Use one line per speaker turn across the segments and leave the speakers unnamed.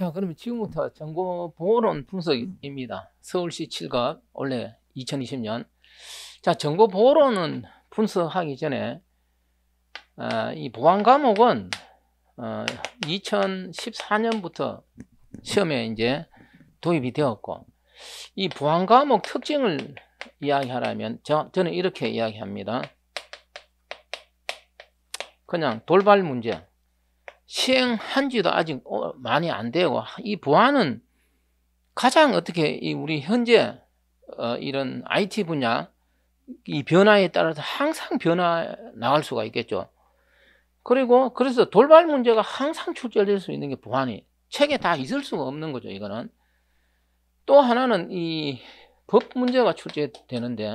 자, 그러면 지금부터 정보 보호론 분석입니다. 서울시 7갑 올해 2020년. 자, 정보 보호론은 분석하기 전에 어, 이 보안 과목은 어, 2014년부터 시험에 이제 도입이 되었고 이 보안 과목 특징을 이야기하라면 저, 저는 이렇게 이야기합니다. 그냥 돌발 문제. 시행한 지도 아직 어, 많이 안 되고 이 보안은 가장 어떻게 우리 현재 어, 이런 IT 분야 이 변화에 따라서 항상 변화 나갈 수가 있겠죠. 그리고 그래서 돌발 문제가 항상 출제될 수 있는 게 보안이 책에 다 있을 수가 없는 거죠. 이거는 또 하나는 이 법 문제가 출제되는데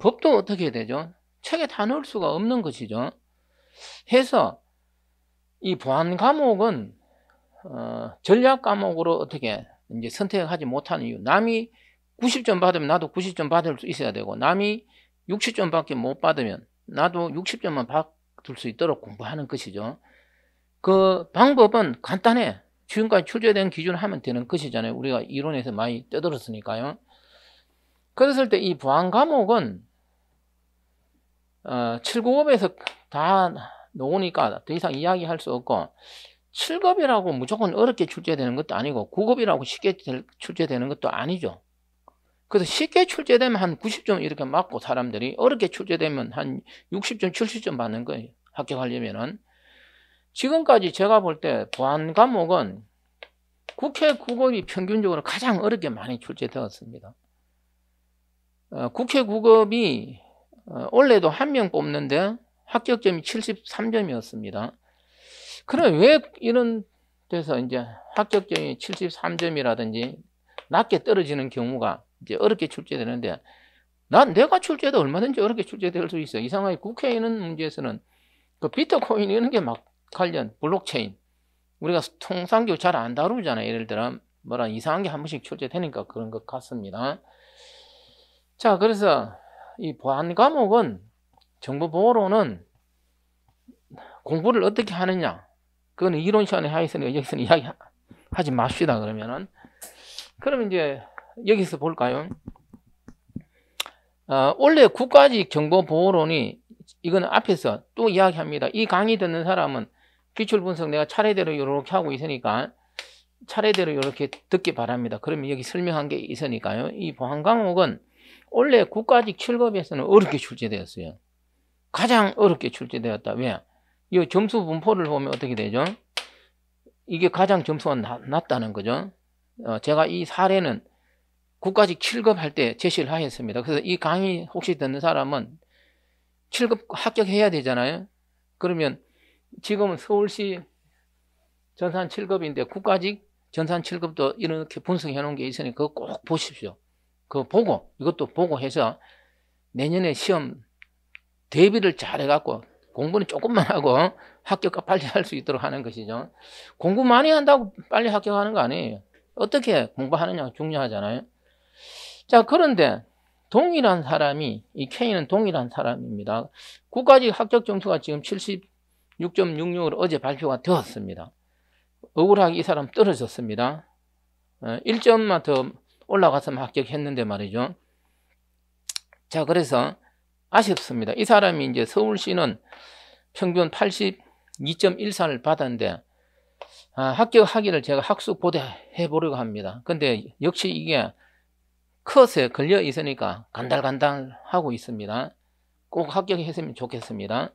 법도 어떻게 되죠? 책에 다 넣을 수가 없는 것이죠. 해서 이 보안 과목은 어, 전략 과목으로 어떻게 이제 선택하지 못하는 이유. 남이 90점 받으면 나도 90점 받을 수 있어야 되고 남이 60점밖에 못 받으면 나도 60점만 받을 수 있도록 공부하는 것이죠. 그 방법은 간단해. 지금까지 출제된 기준을 하면 되는 것이잖아요. 우리가 이론에서 많이 떠들었으니까요. 그랬을 때 이 보안 과목은 어, 795에서 다 노후니까 더 이상 이야기할 수 없고 7급이라고 무조건 어렵게 출제되는 것도 아니고 9급이라고 쉽게 출제되는 것도 아니죠. 그래서 쉽게 출제되면 한 90점 이렇게 맞고 사람들이 어렵게 출제되면 한 60점, 70점 받는 거예요. 합격하려면은. 지금까지 제가 볼 때 보안 과목은 국회 9급이 평균적으로 가장 어렵게 많이 출제되었습니다. 어, 국회 9급이 어, 올해도 한 명 뽑는데 합격점이 73점이었습니다. 그럼 왜 이런 데서 이제 합격점이 73점이라든지 낮게 떨어지는 경우가 이제 어렵게 출제되는데 난 내가 출제도 얼마든지 어렵게 출제될 수 있어. 이상하게 국회의원 문제에서는 그 비트코인 이런 게 막 관련 블록체인 우리가 통상교 잘 안 다루잖아요. 예를 들어 뭐라 이상한 게 한 번씩 출제되니까 그런 것 같습니다. 자, 그래서 이 보안 과목은 정보보호론은 공부를 어떻게 하느냐 그건 이론 시간에 하으니까 여기서 는 이야기하지 맙시다 그러면은 그러면 이제 여기서 볼까요? 어, 원래 국가직 정보보호론이 이건 앞에서 또 이야기합니다. 이 강의 듣는 사람은 기출분석 내가 차례대로 이렇게 하고 있으니까 차례대로 이렇게 듣기 바랍니다. 그러면 여기 설명한 게 있으니까요. 이 보안 강목은 원래 국가직 7급에서는 어렵게 출제되었어요. 가장 어렵게 출제되었다. 왜? 이 점수 분포를 보면 어떻게 되죠? 이게 가장 점수가 낮, 다는 거죠. 어, 제가 이 사례는 국가직 7급 할 때 제시를 하였습니다. 그래서 이 강의 혹시 듣는 사람은 7급 합격해야 되잖아요. 그러면 지금은 서울시 전산 7급인데 국가직 전산 7급도 이렇게 분석해 놓은 게 있으니 그거 꼭 보십시오. 그거 보고 이것도 보고 해서 내년에 시험 대비를 잘해갖고 공부는 조금만 하고 어? 합격과 빨리 할 수 있도록 하는 것이죠. 공부 많이 한다고 빨리 합격하는 거 아니에요. 어떻게 공부하느냐가 중요하잖아요. 자, 그런데 동일한 사람이, 이케 K는 동일한 사람입니다. 국가직 합격 점수가 지금 76.66으로 어제 발표가 되었습니다. 억울하게 이 사람 떨어졌습니다. 1점만 어, 더 올라갔으면 합격했는데 말이죠. 자, 그래서 아쉽습니다. 이 사람이 이제 서울시는 평균 82.14를 받았는데 아, 합격하기를 제가 학수 고대해 보려고 합니다. 근데 역시 이게 컷에 걸려 있으니까 간달간달하고 있습니다. 꼭 합격했으면 좋겠습니다.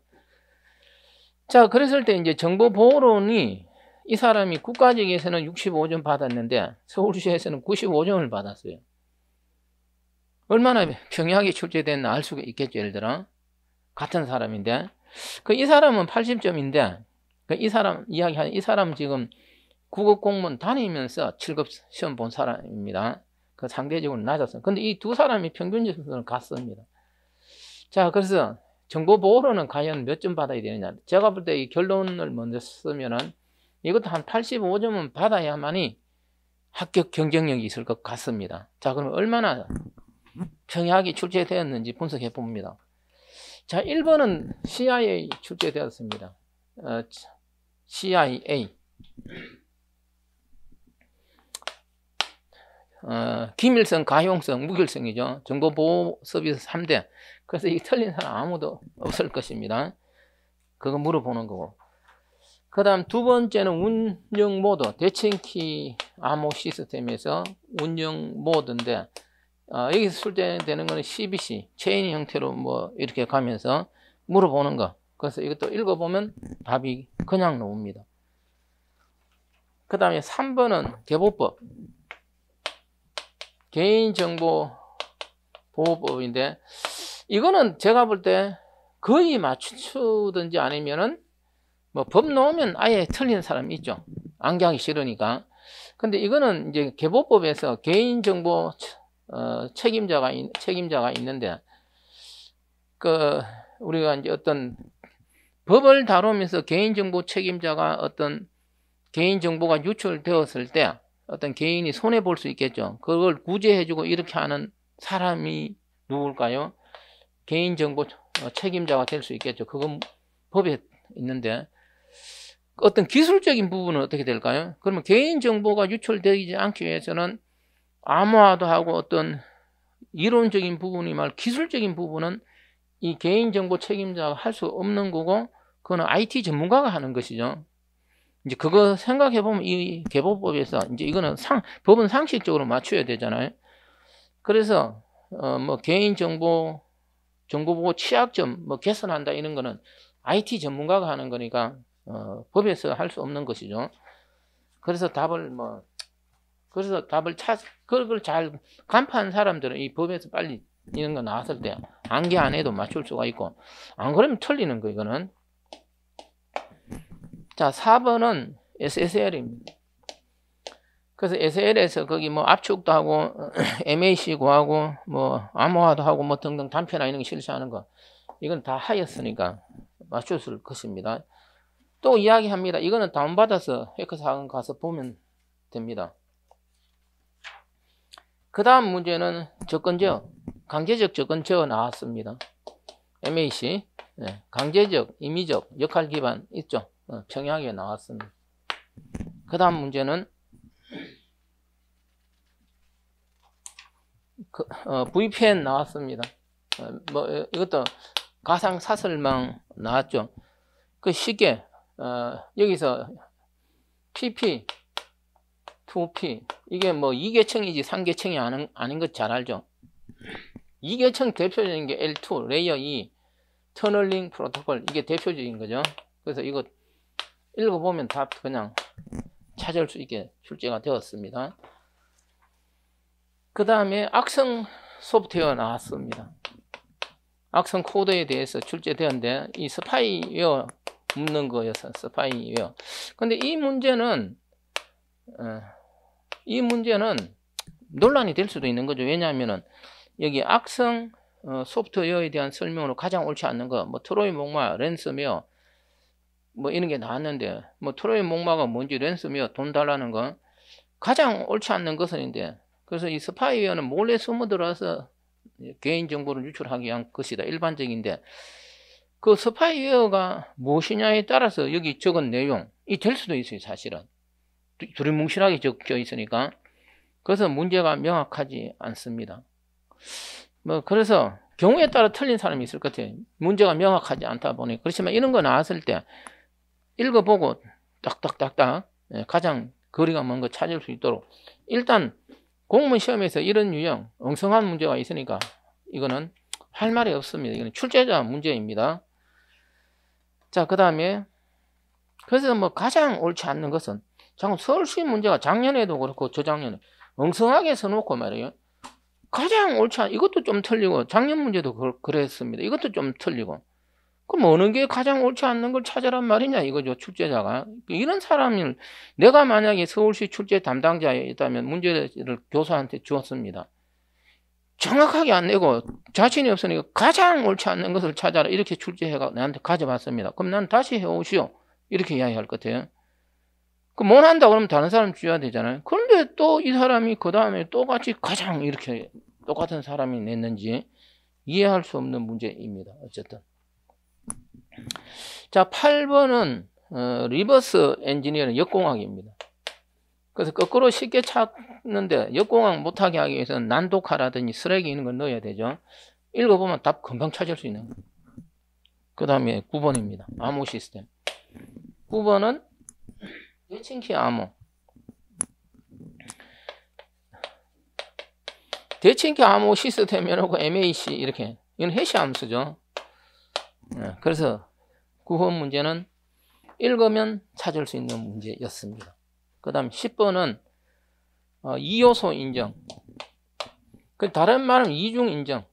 자, 그랬을 때 이제 정보보호론이 이 사람이 국가직에서는 65점 받았는데 서울시에서는 95점을 받았어요. 얼마나 평이하게 출제됐나 알 수가 있겠죠. 예를 들어 같은 사람인데 그 이 사람은 80점인데 그 이 사람 이야기하는 이 사람 지금 국어 공무원 다니면서 7급 시험 본 사람입니다. 그 상대적으로 낮았어요. 근데 이 두 사람이 평균 점수는 같습니다. 자, 그래서 정보 보호로는 과연 몇 점 받아야 되느냐. 제가 볼 때 이 결론을 먼저 쓰면은 이것도 한 85점은 받아야만이 합격 경쟁력이 있을 것 같습니다. 자, 그럼 얼마나 청약이 출제되었는지 분석해 봅니다. 자, 1번은 CIA 출제되었습니다. 어, CIA. 어, 기밀성, 가용성, 무결성이죠. 정보보호 서비스 3대. 그래서 이 틀린 사람 아무도 없을 것입니다. 그거 물어보는 거고. 그 다음 두 번째는 운영 모드, 대칭키 암호 시스템에서 운영 모드인데, 아, 어, 여기서 출제되는 거는 CBC, 체인 형태로 뭐 이렇게 가면서 물어보는 거. 그래서 이것도 읽어보면 답이 그냥 나옵니다. 그 다음에 3번은 개보법. 개인정보 보호법인데 이거는 제가 볼 때 거의 맞추든지 아니면은 뭐법놓으면 아예 틀린 사람 있죠. 암기하기 싫으니까. 근데 이거는 이제 개보법에서 개인정보 어, 책임자가 있, 책임자가 있는데 그 우리가 이제 어떤 법을 다루면서 개인정보 책임자가 어떤 개인정보가 유출되었을 때 어떤 개인이 손해 볼 수 있겠죠. 그걸 구제해주고 이렇게 하는 사람이 누굴까요? 개인정보 어, 책임자가 될 수 있겠죠. 그건 법에 있는데 어떤 기술적인 부분은 어떻게 될까요? 그러면 개인정보가 유출되지 않기 위해서는 암호화도 하고 어떤 이론적인 부분이 말 기술적인 부분은 이 개인정보 책임자가 할 수 없는 거고 그거는 IT 전문가가 하는 것이죠. 이제 그거 생각해 보면 이 개보법에서 이제 이거는 상 법은 상식적으로 맞춰야 되잖아요. 그래서 어뭐 개인 정보 정보 보호 취약점 뭐 개선한다 이런 거는 IT 전문가가 하는 거니까 어 법에서 할 수 없는 것이죠. 그래서 답을 뭐 그래서 답을 찾, 그걸 잘 간파한 사람들은 이 법에서 빨리 이런 거 나왔을 때 안개 안 해도 맞출 수가 있고 안 그러면 틀리는 거 이거는 자 4번은 SSL입니다 그래서 SL에서 거기 뭐 압축도 하고 MAC 구하고 뭐 암호화도 하고 뭐 등등 단편화 이런 거 실시하는 거 이건 다 하였으니까 맞출 수 있을 것입니다 또 이야기합니다 이거는 다운받아서 해커 사항 가서 보면 됩니다 그 다음 문제는 접근적, 강제적 접근적 나왔습니다. MAC, 네, 강제적, 임의적, 역할 기반 있죠. 어, 평양에 나왔습니다. 그 다음 문제는 그, 어, VPN 나왔습니다. 어, 뭐 어, 이것도 가상 사설망 나왔죠. 그 쉽게 어, 여기서 PP 2P 이게 뭐 2계층이지 3계층이 아닌, 아닌 것 잘 알죠? 2계층 대표적인 게 L2 레이어 2 터널링 프로토콜 이게 대표적인 거죠 그래서 이거 읽어보면 다 그냥 찾을 수 있게 출제가 되었습니다 그 다음에 악성 소프트웨어 나왔습니다 악성 코드에 대해서 출제되었는데 이 스파이웨어 묻는 거였어 스파이웨어 근데 이 문제는 어, 이 문제는 논란이 될 수도 있는 거죠. 왜냐하면은 여기 악성 어, 소프트웨어에 대한 설명으로 가장 옳지 않는 거, 뭐 트로이 목마, 랜섬웨어, 뭐 이런 게 나왔는데, 뭐 트로이 목마가 뭔지 랜섬웨어 돈 달라는 건 가장 옳지 않는 것인데, 그래서 이 스파이웨어는 몰래 숨어 들어와서 개인 정보를 유출하기 위한 것이다. 일반적인데, 그 스파이웨어가 무엇이냐에 따라서 여기 적은 내용이 될 수도 있어요, 사실은. 두리뭉실하게 적혀 있으니까 그래서 문제가 명확하지 않습니다. 뭐 그래서 경우에 따라 틀린 사람이 있을 것 같아요. 문제가 명확하지 않다 보니 그렇지만 이런 거 나왔을 때 읽어보고 딱딱딱딱 예, 가장 거리가 먼 거 찾을 수 있도록 일단 공문 시험에서 이런 유형 엉성한 문제가 있으니까 이거는 할 말이 없습니다. 이거는 출제자 문제입니다. 자, 그 다음에 그래서 뭐 가장 옳지 않는 것은 참 서울시 문제가 작년에도 그렇고 저작년에 엉성하게 써놓고 말이에요. 가장 옳지 않, 이것도 좀 틀리고, 작년 문제도 그, 그랬습니다. 이것도 좀 틀리고. 그럼 어느 게 가장 옳지 않는 걸 찾으란 말이냐, 이거죠, 출제자가. 이런 사람을, 내가 만약에 서울시 출제 담당자였다면 문제를 교사한테 주었습니다. 정확하게 안 내고 자신이 없으니까 가장 옳지 않는 것을 찾아라. 이렇게 출제해가 나한테 가져왔습니다. 그럼 난 다시 해오시오. 이렇게 이야기할 것 같아요. 그못 한다 그러면 다른 사람 줘야 되잖아요. 그런데 또 이 사람이 그 다음에 똑같이 가장 이렇게 똑같은 사람이 냈는지 이해할 수 없는 문제입니다. 어쨌든. 자, 8번은 어, 리버스 엔지니어는 역공학입니다. 그래서 거꾸로 쉽게 찾는데 역공학 못하게 하기 위해서는 난독화라든지 쓰레기 있는 걸 넣어야 되죠. 읽어보면 답 금방 찾을 수 있는 그 다음에 9번입니다. 암호 시스템. 9번은 Yo c i n 대칭키 암호 시스템 해놓고 MAC 이렇게 이건 해시 암수죠 예, 그래서 9번 문제는 읽으면 찾을 수 있는 문제였습니다. 어, 그 다음 10번은 2요소 인정 다른 말은 이중 인정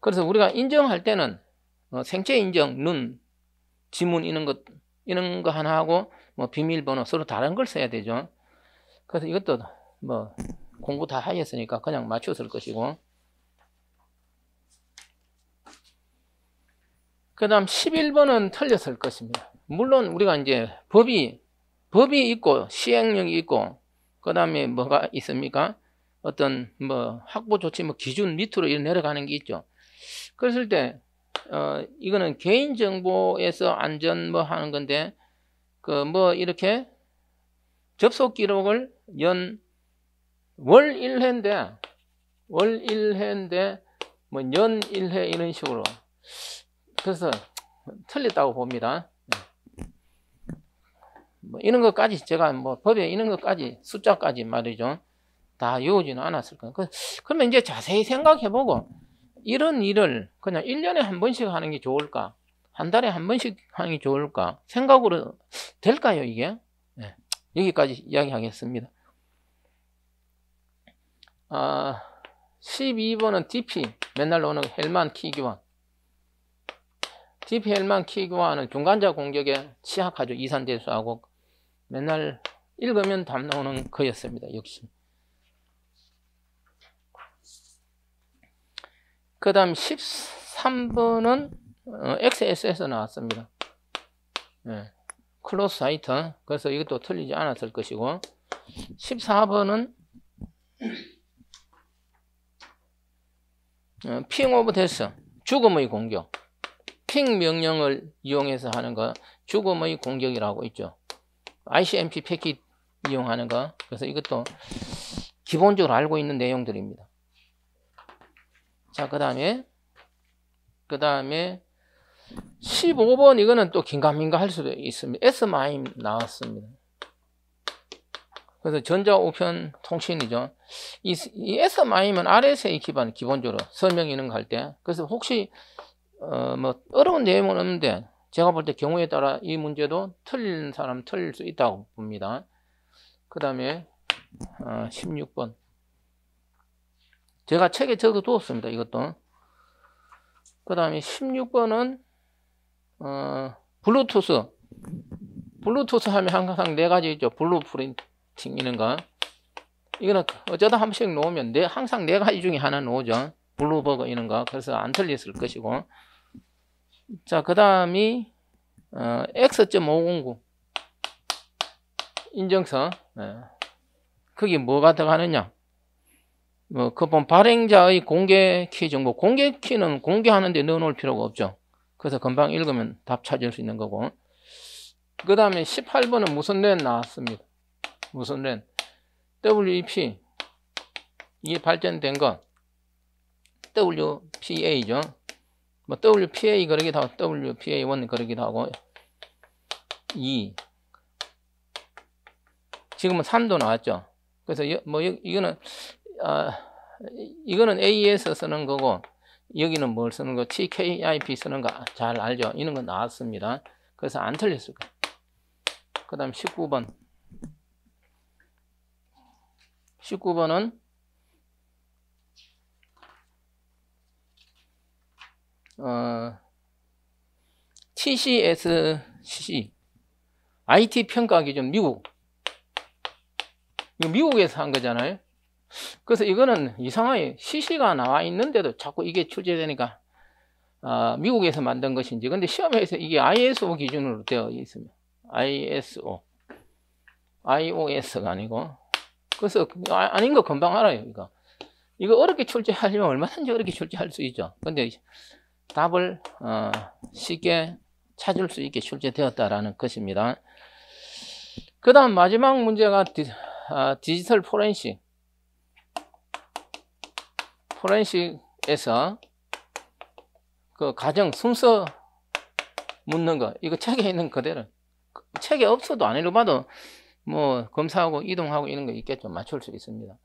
그래서 우리가 인정할 때는 어, 생체 인정, 눈, 지문 이런 것 이런 거 하나 하고 뭐 비밀번호 서로 다른 걸 써야 되죠. 그래서 이것도 뭐 공부 다 하였으니까 그냥 맞춰을 것이고 그 다음 11번은 틀렸을 것입니다. 물론 우리가 이제 법이 법이 있고 시행령이 있고 그 다음에 뭐가 있습니까? 어떤 뭐 확보 조치 뭐 기준 밑으로 내려가는 게 있죠. 그랬을 때 어, 이거는 개인정보에서 안전 뭐 하는 건데, 그 뭐 이렇게 접속 기록을 연, 월 일회인데월 일회인데뭐연 일 회 이런 식으로. 그래서 틀렸다고 봅니다. 네. 뭐 이런 것까지 제가 뭐 법에 이런 것까지 숫자까지 말이죠. 다 외우지는 않았을 거예요. 그, 그러면 이제 자세히 생각해보고 이런 일을 그냥 1년에 한 번씩 하는 게 좋을까? 한 달에 한 번씩 하는 게 좋을까? 생각으로 될까요, 이게? 네. 여기까지 이야기하겠습니다. 아, 12번은 DP, 맨날 나오는 헬만 키기원. DP 헬만 키기원은 중간자 공격에 취약하죠. 이산대수하고 맨날 읽으면 답 나오는 거였습니다. 역시. 그 다음 13번은 XS에서 어, s 나왔습니다. 예. 클로스 사이트. 그래서 이것도 틀리지 않았을 것이고 14번은 핑 오브 데스 죽음의 공격 핑 명령을 이용해서 하는 거 죽음의 공격이라고 있죠 ICMP 패킷 이용하는 거 그래서 이것도 기본적으로 알고 있는 내용들입니다 자, 그 다음에, 그 다음에 15번 이거는 또 긴가민가 할 수도 있습니다. S마임 나왔습니다. 그래서 전자우편 통신이죠. 이, 이 S마임은 RSA 기반, 기본적으로 설명 이능 할 때. 그래서 혹시, 어, 뭐, 어려운 내용은 없는데, 제가 볼 때 경우에 따라 이 문제도 틀린 사람 틀릴 수 있다고 봅니다. 그 다음에, 어, 16번. 제가 책에 적어두었습니다. 이것도. 그 다음에 16번은 어, 블루투스 블루투스 하면 항상 네 가지 있죠. 블루프린팅 이런가 이거는 어쩌다 한 번씩 놓으면 네, 항상 네 가지 중에 하나 놓죠. 으 블루버거 이런가 그래서 안 틀렸을 것이고 자그 다음이 어, X.509 인정서 네. 그게 뭐가 들어가느냐 뭐, 급본 발행자의 공개 키 정보. 공개 키는 공개하는데 넣어놓을 필요가 없죠. 그래서 금방 읽으면 답 찾을 수 있는 거고. 그 다음에 18번은 무슨 렌 나왔습니다. 무슨 렌. WEP. 이게 발전된 거. WPA죠. 뭐 WPA 그러기도 하고 WPA1 그러기도 하고 2 지금은 3도 나왔죠. 그래서 뭐 이거는 아, 이거는 AES 쓰는 거고 여기는 뭘 쓰는 거? TKIP 쓰는 거 잘 알죠? 이런 거 나왔습니다. 그래서 안 틀렸을 거예요. 그 다음 19번 19번은 어, TCSC IT 평가 기준 미국 이거 미국에서 한 거잖아요. 그래서 이거는 이상하게 시시가 나와 있는데도 자꾸 이게 출제되니까 어, 미국에서 만든 것인지 근데 시험에서 이게 ISO 기준으로 되어 있으면 ISO IOS가 아니고 그래서 아, 닌거 금방 알아요 이거 이거 어렵게 출제하려면 얼마든지 어렵게 출제할 수 있죠 근데 답을 어, 쉽게 찾을 수 있게 출제되었다라는 것입니다 그 다음 마지막 문제가 디, 아, 디지털 포렌식 포렌식에서 그 가정 순서 묻는 거 이거 책에 있는 그대로 그 책에 없어도 안 읽어봐도 뭐 검사하고 이동하고 이런 거 있겠죠 맞출 수 있습니다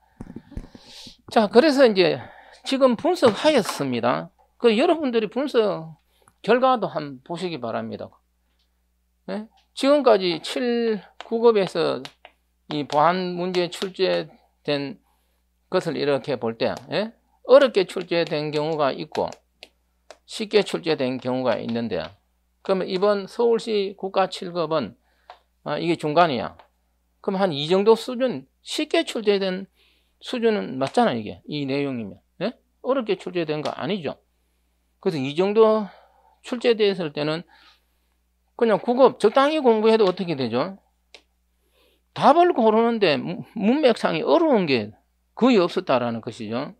자 그래서 이제 지금 분석하였습니다 그 여러분들이 분석 결과도 한번 보시기 바랍니다 네? 지금까지 7, 9급에서 이 보안 문제 출제된 것을 이렇게 볼때 예? 어렵게 출제된 경우가 있고 쉽게 출제된 경우가 있는데 그러면 이번 서울시 국가 7급은 아, 이게 중간이야. 그럼 한 이 정도 수준 쉽게 출제된 수준은 맞잖아 이게 이 내용이면 네? 어렵게 출제된 거 아니죠. 그래서 이 정도 출제되을 때는 그냥 국업 적당히 공부해도 어떻게 되죠? 답을 고르는데 문맥상이 어려운 게 거의 없었다라는 것이죠.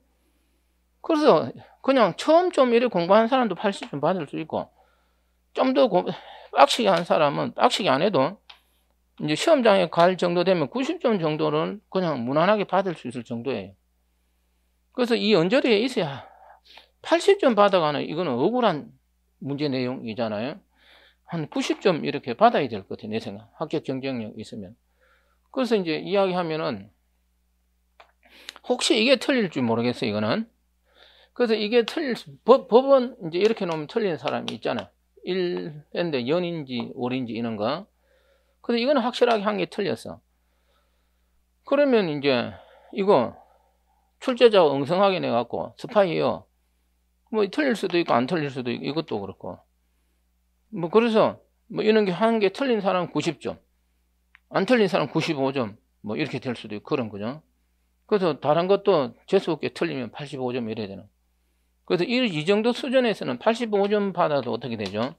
그래서 그냥 처음 좀 이래 공부하는 사람도 80점 받을 수 있고 좀 더 빡시게 한 사람은 빡시게 안 해도 이제 시험장에 갈 정도 되면 90점 정도는 그냥 무난하게 받을 수 있을 정도예요. 그래서 이 언저리에 있어야 80점 받아가는 이거는 억울한 문제 내용이잖아요. 한 90점 이렇게 받아야 될 것 같아요. 내 생각. 합격 경쟁력 있으면. 그래서 이제 이야기하면은 혹시 이게 틀릴지 모르겠어요. 이거는. 그래서 이게 틀릴 수, 법, 법은 이제 이렇게 놓으면 틀린 사람이 있잖아요. 1인데 연인지 월인지 이런 거. 그래서 이건 확실하게 한 게 틀렸어. 그러면 이제 이거 출제자가 응성하게 내갖고 스파이요. 뭐 틀릴 수도 있고 안 틀릴 수도 있고 이것도 그렇고. 뭐 그래서 뭐 이런 게 한 게 틀린 사람 90점. 안 틀린 사람 95점. 뭐 이렇게 될 수도 있고 그런 거죠. 그래서 다른 것도 재수없게 틀리면 85점 이래야 되는 그래서 이, 이 정도 수준에서는 85점 받아도 어떻게 되죠?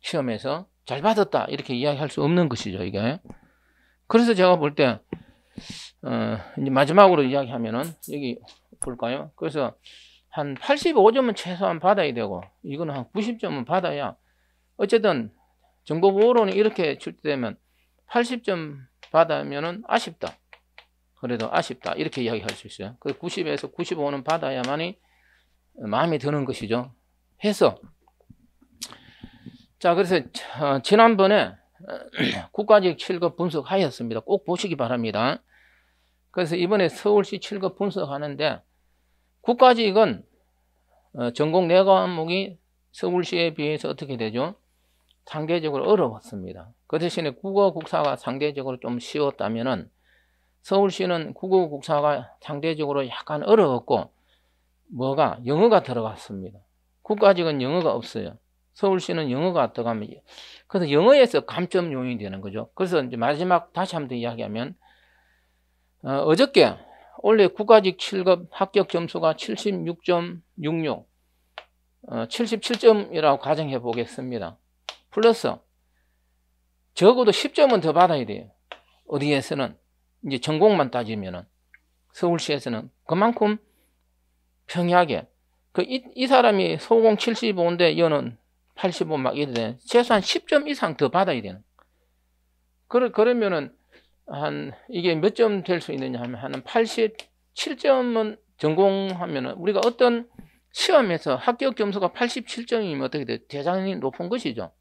시험에서 잘 받았다 이렇게 이야기할 수 없는 것이죠 이게 그래서 제가 볼때 어, 이제 마지막으로 이야기하면은 여기 볼까요? 그래서 한 85점은 최소한 받아야 되고 이거는 한 90점은 받아야 어쨌든 정보보호론이 이렇게 출제되면 80점 받으면은 아쉽다. 그래도 아쉽다. 이렇게 이야기할 수 있어요. 그 90에서 95는 받아야만이 마음에 드는 것이죠. 해서 자 그래서 어, 지난번에 국가직 7급 분석하였습니다. 꼭 보시기 바랍니다. 그래서 이번에 서울시 7급 분석하는데 국가직은 어, 전공 내 네 과목이 서울시에 비해서 어떻게 되죠? 상대적으로 어려웠습니다. 그 대신에 국어 국사가 상대적으로 좀 쉬웠다면은 서울시는 국어 국사가 상대적으로 약간 어려웠고 뭐가 영어가 들어갔습니다. 국가직은 영어가 없어요. 서울시는 영어가 들어가면 그래서 영어에서 감점 요인이 되는 거죠. 그래서 이제 마지막 다시 한번 이야기하면 어, 저께 원래 국가직 7급 합격 점수가 76.66 어, 77점이라고 가정해 보겠습니다. 플러스 적어도 10점은 더 받아야 돼요. 어디에서는 이제 전공만 따지면은 서울시에서는 그만큼 평이하게. 그, 이, 이 사람이 소공 75인데, 이거는 85막 이래 최소한 10점 이상 더 받아야 되는. 그러, 그러면은, 한, 이게 몇 점 될 수 있느냐 하면, 한 87점은 전공하면은, 우리가 어떤 시험에서 합격 점수가 87점이면 어떻게 돼? 대장이 높은 것이죠.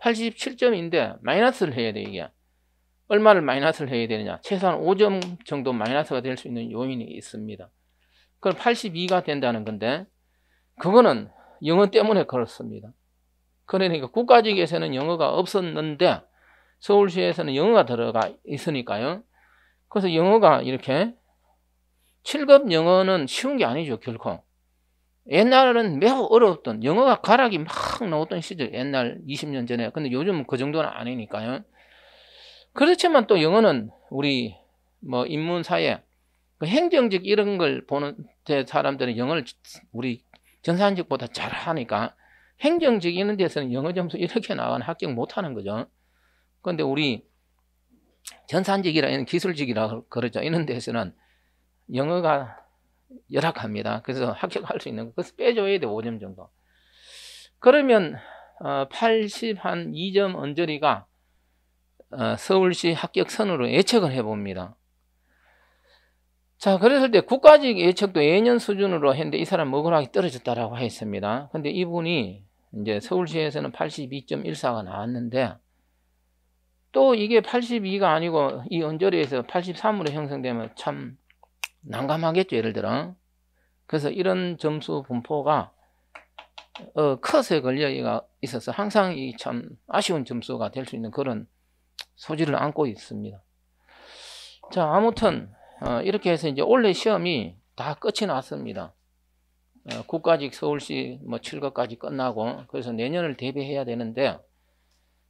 87점인데, 마이너스를 해야 돼, 이게. 얼마를 마이너스를 해야 되느냐. 최소한 5점 정도 마이너스가 될 수 있는 요인이 있습니다. 그럼 82가 된다는 건데 그거는 영어 때문에 그렇습니다. 그러니까 국가직에서는 영어가 없었는데 서울시에서는 영어가 들어가 있으니까요. 그래서 영어가 이렇게 7급 영어는 쉬운 게 아니죠, 결코. 옛날에는 매우 어려웠던 영어가 가락이 막 나왔던 시절 옛날 20년 전에 근데 요즘은 그 정도는 아니니까요 그렇지만 또 영어는 우리 뭐 인문사회 그 행정직 이런 걸 보는 데 사람들은 영어를 우리 전산직보다 잘하니까 행정직 이런 데서는 영어 점수 이렇게 나가는 합격 못하는 거죠. 그런데 우리 전산직이라 기술직이라 그러죠. 이런 데서는 영어가 열악합니다. 그래서 합격할 수 있는 거 그래서 빼줘야 돼 5점 정도. 그러면 어, 80 한 2점 언저리가 어, 서울시 합격선으로 예측을 해봅니다. 자, 그랬을 때 국가직 예측도 예년 수준으로 했는데 이 사람 먹으락이 떨어졌다라고 했습니다. 근데 이분이 이제 서울시에서는 82.14가 나왔는데 또 이게 82가 아니고 이 언저리에서 83으로 형성되면 참 난감하겠죠, 예를 들어. 그래서 이런 점수 분포가 어, 컷에 걸려 있어서 항상 이참 아쉬운 점수가 될 수 있는 그런 소지를 안고 있습니다. 자, 아무튼 어, 이렇게 해서 이제 올해 시험이 다 끝이 났습니다. 어, 국가직 서울시 뭐 7급까지 끝나고 그래서 내년을 대비해야 되는데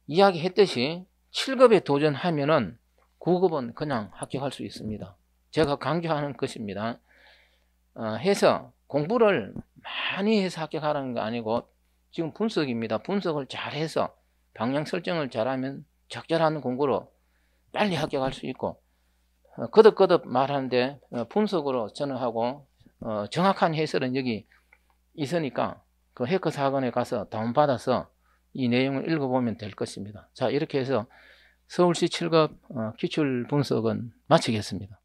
이야기했듯이 7급에 도전하면은 9급은 그냥 합격할 수 있습니다. 제가 강조하는 것입니다. 어, 해서 공부를 많이 해서 합격하라는 거 아니고 지금 분석입니다. 분석을 잘해서 방향 설정을 잘하면 적절한 공부로 빨리 합격할 수 있고 어, 거듭거듭 말하는데 어, 분석으로 저는 하고 어, 정확한 해설은 여기 있으니까 그 해커 사건에 가서 다운받아서 이 내용을 읽어보면 될 것입니다. 자 이렇게 해서 서울시 7급 기출 분석은 마치겠습니다.